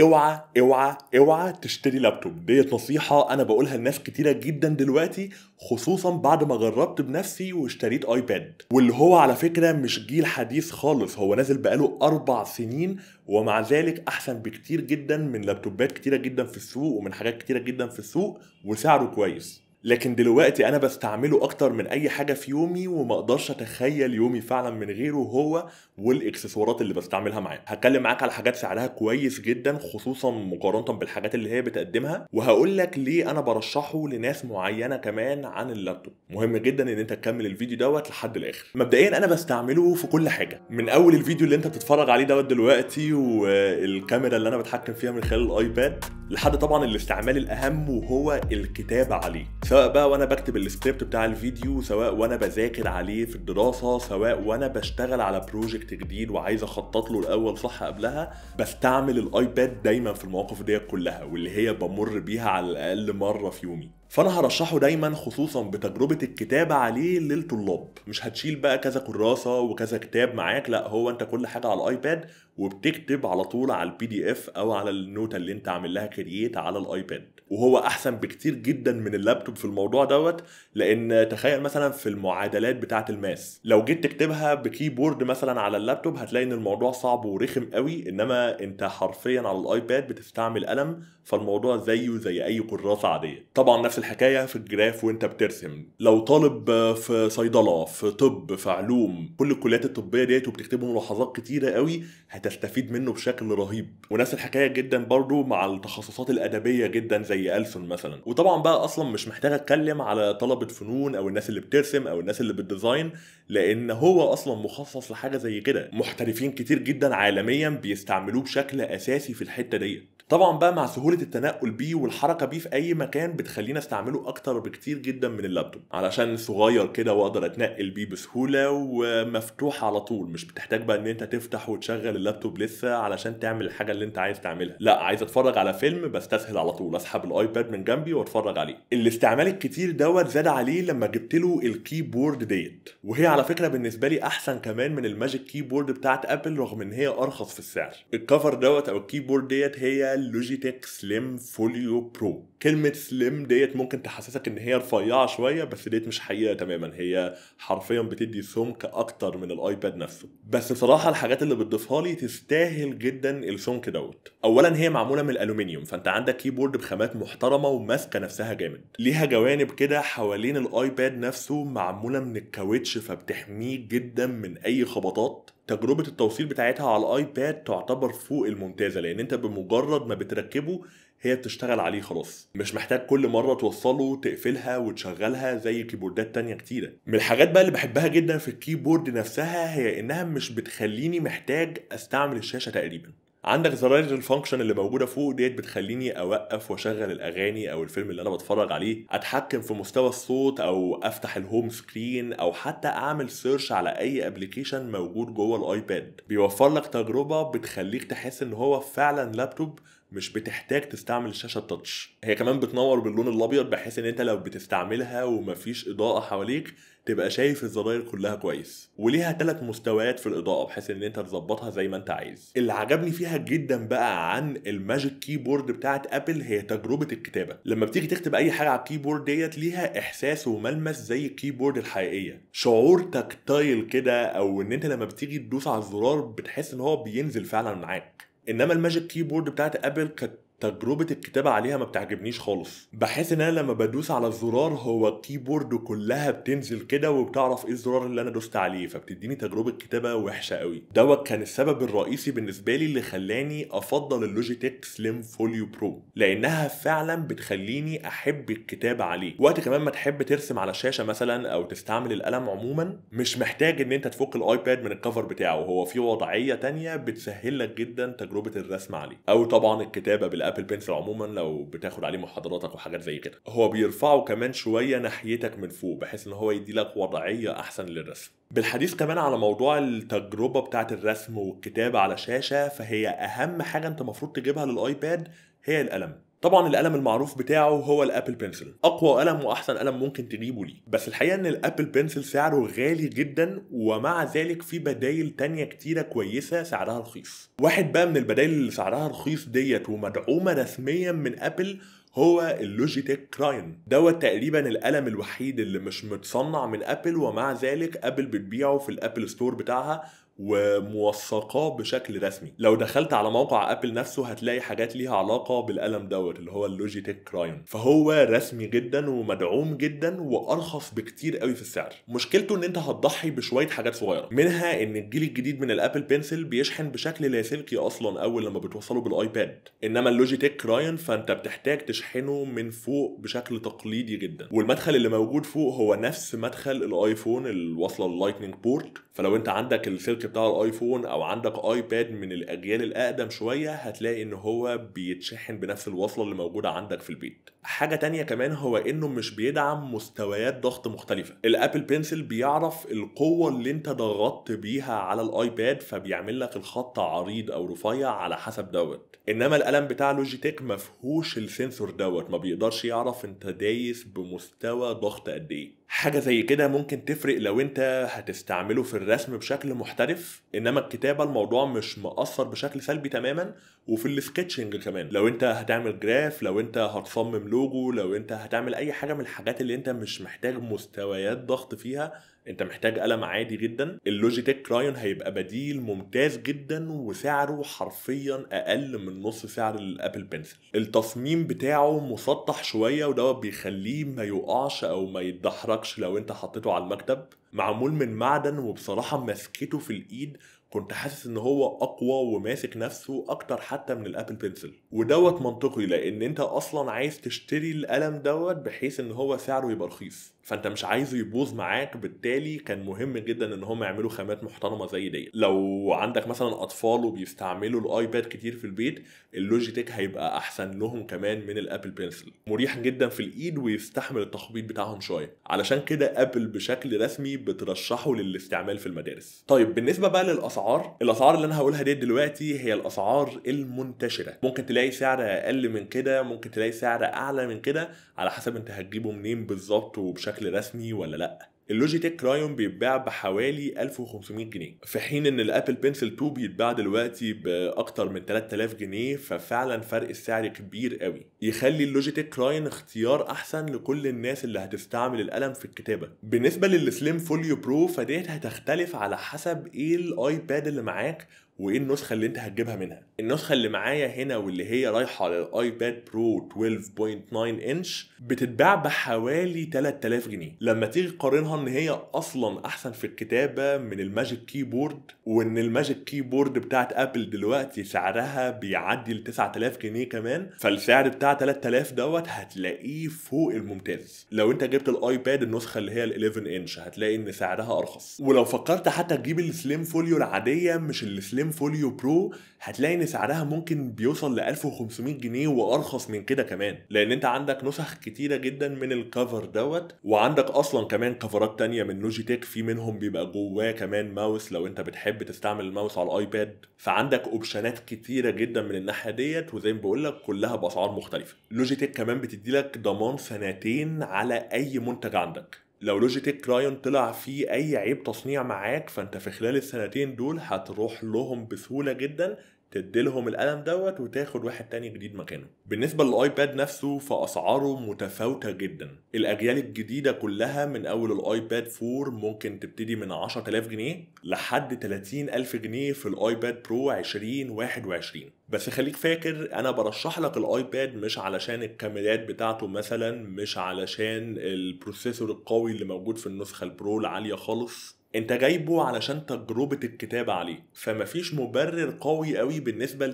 اوعى اوعى اوعى تشتري لابتوب ديت نصيحة أنا بقولها لناس كتيرة جدا دلوقتي خصوصا بعد ما جربت بنفسي واشتريت ايباد واللي هو على فكرة مش جيل حديث خالص هو نازل بقاله أربع سنين ومع ذلك أحسن بكتير جدا من لابتوبات كتيرة جدا في السوق ومن حاجات كتيرة جدا في السوق وسعره كويس لكن دلوقتي انا بستعمله اكتر من اي حاجه في يومي وما اقدرش اتخيل يومي فعلا من غيره هو والاكسسوارات اللي بستعملها معاه هتكلم معاك على حاجات سعرها كويس جدا خصوصا مقارنه بالحاجات اللي هي بتقدمها وهقول لك ليه انا برشحه لناس معينه كمان عن اللابتوب مهم جدا ان انت تكمل الفيديو دوت لحد الاخر مبدئيا انا بستعمله في كل حاجه من اول الفيديو اللي انت بتتفرج عليه دوت دلوقتي والكاميرا اللي انا بتحكم فيها من خلال الايباد لحد طبعا الاستعمال الاهم وهو الكتابه عليه سواء بقى وانا بكتب السكريبت بتاع الفيديو سواء وانا بذاكر عليه في الدراسه سواء وانا بشتغل على بروجكت جديد وعايز اخطط له الاول صح قبلها بستعمل الايباد دايما في المواقف دي كلها واللي هي بمر بيها على الاقل مره في يومي فانا هرشحه دايما خصوصا بتجربه الكتابه عليه للطلاب مش هتشيل بقى كذا كراسه وكذا كتاب معاك لا هو انت كل حاجه على الايباد وبتكتب على طول على البي دي اف او على النوته اللي انت عامل لها كرييت على الايباد وهو احسن بكتير جدا من اللابتوب في الموضوع دوت لان تخيل مثلا في المعادلات بتاعه الماس لو جيت تكتبها بكيبورد مثلا على اللابتوب هتلاقي ان الموضوع صعب ورخم قوي انما انت حرفيا على الايباد بتستعمل قلم فالموضوع زيه زي اي كراسه عاديه طبعا نفس الحكايه في الجراف وانت بترسم لو طالب في صيدله في طب في علوم كل الكليات الطبيه ديت وبتكتبوا ملاحظات كتيره قوي هتستفيد منه بشكل رهيب ونفس الحكايه جدا برضو مع التخصصات الادبيه جدا زي زي ألسن مثلا وطبعا بقى اصلا مش محتاج اتكلم على طلبه فنون او الناس اللي بترسم او الناس اللي بالديزاين لان هو اصلا مخصص لحاجه زي كده محترفين كتير جدا عالميا بيستعملوه بشكل اساسي في الحته ديت طبعا بقى مع سهوله التنقل بيه والحركه بيه في اي مكان بتخلينا استعمله اكتر بكتير جدا من اللابتوب علشان صغير كده واقدر اتنقل بيه بسهوله ومفتوح على طول مش بتحتاج بقى ان انت تفتح وتشغل اللابتوب لسه علشان تعمل الحاجه اللي انت عايز تعملها لا عايز اتفرج على فيلم بستسهل على طول اسحب بلعب الايباد من جنبي واتفرج عليه الاستعمال الكتير دوت زاد عليه لما جبت له الكيبورد ديت وهي على فكره بالنسبه لي احسن كمان من الماجيك كيبورد بتاعت ابل رغم ان هي ارخص في السعر الكفر دوت او الكيبورد ديت هي لوجيتك سليم فوليو برو كلمه سليم ديت ممكن تحسسك ان هي رفيعه شويه بس ديت مش حقيقه تماما هي حرفيا بتدي سمك اكتر من الايباد نفسه بس بصراحه الحاجات اللي بتضيفها لي تستاهل جدا السمك دوت اولا هي معموله من الالومنيوم فانت عندك كيبورد بخامات كانت محترمه وماسكه نفسها جامد ليها جوانب كده حوالين الايباد نفسه معموله من الكاوتش فبتحميه جدا من اي خبطات تجربة التوصيل بتاعتها على الايباد تعتبر فوق الممتازة لان انت بمجرد ما بتركبه هي بتشتغل عليه خلاص مش محتاج كل مرة توصله تقفلها وتشغلها زي كيبوردات تانية كتيرة من الحاجات بقى اللي بحبها جدا في الكيبورد نفسها هي انها مش بتخليني محتاج استعمل الشاشة تقريبا عندك زراير الفانكشن اللي موجوده فوق ديت بتخليني اوقف واشغل الاغاني او الفيلم اللي انا بتفرج عليه اتحكم في مستوى الصوت او افتح الهوم سكرين او حتى اعمل سيرش على اي ابلكيشن موجود جوه الايباد بيوفر لك تجربه بتخليك تحس ان هو فعلا لابتوب مش بتحتاج تستعمل الشاشه التاتش هي كمان بتنور باللون الابيض بحيث ان انت لو بتستعملها ومفيش اضاءه حواليك تبقى شايف الزراير كلها كويس وليها ثلاث مستويات في الاضاءه بحيث ان انت تظبطها زي ما انت عايز اللي عجبني فيها جدا بقى عن الماجيك كيبورد بتاعه ابل هي تجربه الكتابه لما بتيجي تكتب اي حاجه على الكيبورد ديت ليها احساس وملمس زي الكيبورد الحقيقيه شعور تكتايل كده او ان انت لما بتيجي تدوس على الزرار بتحس ان هو بينزل فعلا معاك انما الماجيك كيبورد بتاعت ابل كانت تجربه الكتابه عليها ما بتعجبنيش خالص بحس ان انا لما بدوس على الزرار هو الكيبورد كلها بتنزل كده وبتعرف ايه الزرار اللي انا دوست عليه فبتديني تجربه كتابه وحشه قوي دوت كان السبب الرئيسي بالنسبه لي اللي خلاني افضل اللوجيتك سليم فوليو برو لانها فعلا بتخليني احب الكتابه عليه وقت كمان ما تحب ترسم على الشاشة مثلا او تستعمل القلم عموما مش محتاج ان انت تفك الايباد من الكفر بتاعه هو في وضعيه تانية بتسهل لك جدا تجربه الرسم عليه او طبعا الكتابه بالأب ابل بنسل عموما لو بتاخد عليه محاضراتك وحاجات زي كده هو بيرفعه كمان شويه ناحيتك من فوق بحيث ان هو يديلك وضعيه احسن للرسم بالحديث كمان على موضوع التجربه بتاعه الرسم والكتابه على شاشه فهي اهم حاجه انت المفروض تجيبها للايباد هي القلم طبعا القلم المعروف بتاعه هو الابل بنسل اقوى قلم واحسن قلم ممكن تجيبه ليه بس الحقيقه ان الابل بنسل سعره غالي جدا ومع ذلك في بدايل تانية كتيره كويسه سعرها رخيص واحد بقى من البدايل اللي سعرها رخيص ديت ومدعومه رسميا من ابل هو اللوجيتك كراين دوت تقريبا القلم الوحيد اللي مش متصنع من ابل ومع ذلك ابل بتبيعه في الابل ستور بتاعها وموثقاه بشكل رسمي لو دخلت على موقع ابل نفسه هتلاقي حاجات ليها علاقه بالقلم دوت اللي هو اللوجيتك رايون فهو رسمي جدا ومدعوم جدا وارخص بكتير قوي في السعر مشكلته ان انت هتضحي بشويه حاجات صغيره منها ان الجيل الجديد من الابل بنسل بيشحن بشكل لاسلكي اصلا اول لما بتوصله بالايباد انما اللوجيتك رايون فانت بتحتاج تشحنه من فوق بشكل تقليدي جدا والمدخل اللي موجود فوق هو نفس مدخل الايفون الواصله اللايتنينج بورت فلو انت عندك السلك بتاع الايفون او عندك ايباد من الاجيال الاقدم شويه هتلاقي ان هو بيتشحن بنفس الوصله اللي موجوده عندك في البيت حاجه تانية كمان هو انه مش بيدعم مستويات ضغط مختلفه الابل بنسل بيعرف القوه اللي انت ضغطت بيها على الايباد فبيعمل لك الخط عريض او رفيع على حسب دوت انما القلم بتاع لوجيتك ما فيهوش السنسور دوت ما بيقدرش يعرف انت دايس بمستوى ضغط قد ايه حاجه زي كده ممكن تفرق لو انت هتستعمله في الرسم بشكل محترف انما الكتابه الموضوع مش مأثر بشكل سلبي تماما وفي السكتشنج كمان لو انت هتعمل جراف لو انت هتصمم لوجو لو انت هتعمل اي حاجه من الحاجات اللي انت مش محتاج مستويات ضغط فيها انت محتاج قلم عادي جدا اللوجيتك رايون هيبقى بديل ممتاز جدا وسعره حرفيا اقل من نص سعر الابل بنسل التصميم بتاعه مسطح شويه وده بيخليه ما يقعش او ما يتدحرج لو انت حطيته على المكتب معمول من معدن وبصراحه مسكته في الايد كنت حاسس ان هو اقوى وماسك نفسه اكتر حتى من الابل بنسل ودوت منطقي لان انت اصلا عايز تشتري القلم دوت بحيث ان هو سعره يبقى رخيص فانت مش عايزه يبوظ معاك بالتالي كان مهم جدا ان هم يعملوا خامات محترمه زي دي لو عندك مثلا اطفال وبيستعملوا الايباد كتير في البيت اللوجيتك هيبقى احسن لهم كمان من الابل بنسل مريح جدا في الايد ويستحمل التخبيط بتاعهم شويه علشان كده ابل بشكل رسمي بترشحه للاستعمال في المدارس طيب بالنسبه بقى للاسعار الاسعار اللي انا هقولها دي دلوقتي هي الاسعار المنتشره ممكن تلاقي سعر اقل من كده ممكن تلاقي سعر اعلى من كده على حسب انت هتجيبه منين بالظبط وبشكل رسمي ولا لا اللوجيتك كرايون بيتباع بحوالي 1500 جنيه في حين ان الابل بنسل 2 بيتباع دلوقتي باكتر من 3000 جنيه ففعلا فرق السعر كبير قوي يخلي اللوجيتك كرايون اختيار احسن لكل الناس اللي هتستعمل القلم في الكتابه بالنسبه للسليم فوليو برو فديت هتختلف على حسب ايه الايباد اللي معاك وايه النسخه اللي انت هتجيبها منها النسخه اللي معايا هنا واللي هي رايحه للايباد برو 12.9 انش بتتباع بحوالي 3000 جنيه لما تيجي تقارنها ان هي اصلا احسن في الكتابه من الماجيك كيبورد وان الماجيك كيبورد بتاعت ابل دلوقتي سعرها بيعدي ل 9000 جنيه كمان فالسعر بتاع 3000 دوت هتلاقيه فوق الممتاز لو انت جبت الايباد النسخه اللي هي ال 11 انش هتلاقي ان سعرها ارخص ولو فكرت حتى تجيب السليم فوليو العاديه مش السليم فوليو برو هتلاقي ان سعرها ممكن بيوصل ل 1500 جنيه وارخص من كده كمان لان انت عندك نسخ كتيره جدا من الكفر دوت وعندك اصلا كمان كفرات تانية من لوجيتك في منهم بيبقى جواه كمان ماوس لو انت بتحب تستعمل الماوس على الايباد فعندك اوبشنات كتيره جدا من الناحيه ديت وزي ما بقول لك كلها باسعار مختلفه لوجيتك كمان بتدي لك ضمان سنتين على اي منتج عندك لو لوجيتك رايون طلع فيه اي عيب تصنيع معاك فانت في خلال السنتين دول هتروح لهم بسهوله جدا تديلهم القلم دوت وتاخد واحد تاني جديد مكانه بالنسبة للايباد نفسه فأسعاره متفاوتة جدا الأجيال الجديدة كلها من أول الايباد 4 ممكن تبتدي من 10000 جنيه لحد 30000 جنيه في الايباد برو 2021 بس خليك فاكر انا برشح لك الايباد مش علشان الكاميرات بتاعته مثلا مش علشان البروسيسور القوي اللي موجود في النسخه البرو العاليه خالص انت جايبه علشان تجربة الكتابة عليه فمفيش مبرر قوي قوي بالنسبة ل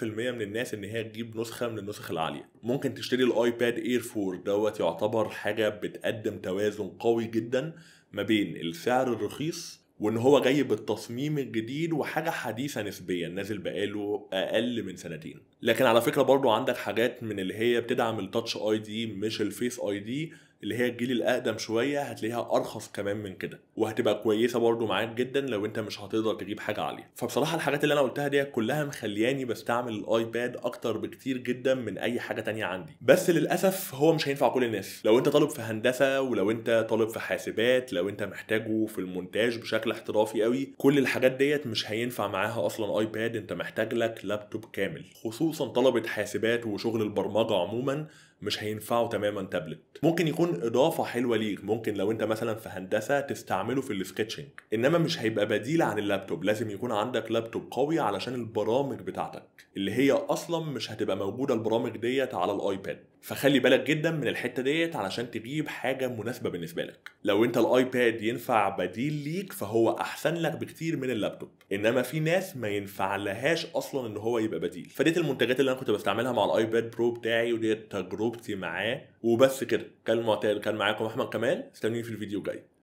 99% من الناس ان هي تجيب نسخة من النسخ العالية ممكن تشتري الايباد اير 4 دوت يعتبر حاجة بتقدم توازن قوي جدا ما بين السعر الرخيص وان هو جاي بالتصميم الجديد وحاجه حديثه نسبيا نازل بقاله اقل من سنتين لكن على فكره برضو عندك حاجات من اللي هي بتدعم التاتش اي دي مش الفيس اي دي اللي هي الجيل الاقدم شويه هتلاقيها ارخص كمان من كده وهتبقى كويسه برده معاك جدا لو انت مش هتقدر تجيب حاجه عاليه فبصراحه الحاجات اللي انا قلتها دي كلها مخلياني بستعمل الايباد اكتر بكتير جدا من اي حاجه تانية عندي بس للاسف هو مش هينفع كل الناس لو انت طالب في هندسه ولو انت طالب في حاسبات لو انت محتاجه في المونتاج بشكل احترافي قوي كل الحاجات ديت مش هينفع معاها اصلا ايباد انت محتاج لك لابتوب كامل خصوصا طلبه حاسبات وشغل البرمجه عموما مش هينفعه تماما تابلت ممكن يكون اضافه حلوه ليك ممكن لو انت مثلا في هندسه تستعمله في السكتشنج انما مش هيبقى بديل عن اللابتوب لازم يكون عندك لابتوب قوي علشان البرامج بتاعتك اللي هي اصلا مش هتبقى موجوده البرامج ديت على الايباد فخلي بالك جدا من الحته ديت علشان تجيب حاجه مناسبه بالنسبه لك لو انت الايباد ينفع بديل ليك فهو احسن لك بكتير من اللابتوب انما في ناس ما ينفع لهاش اصلا ان هو يبقى بديل فديت المنتجات اللي انا كنت بستعملها مع الايباد برو بتاعي وديت تجربتي معاه وبس كده كان المعتاد كان معاكم احمد كمال استنوني في الفيديو الجاي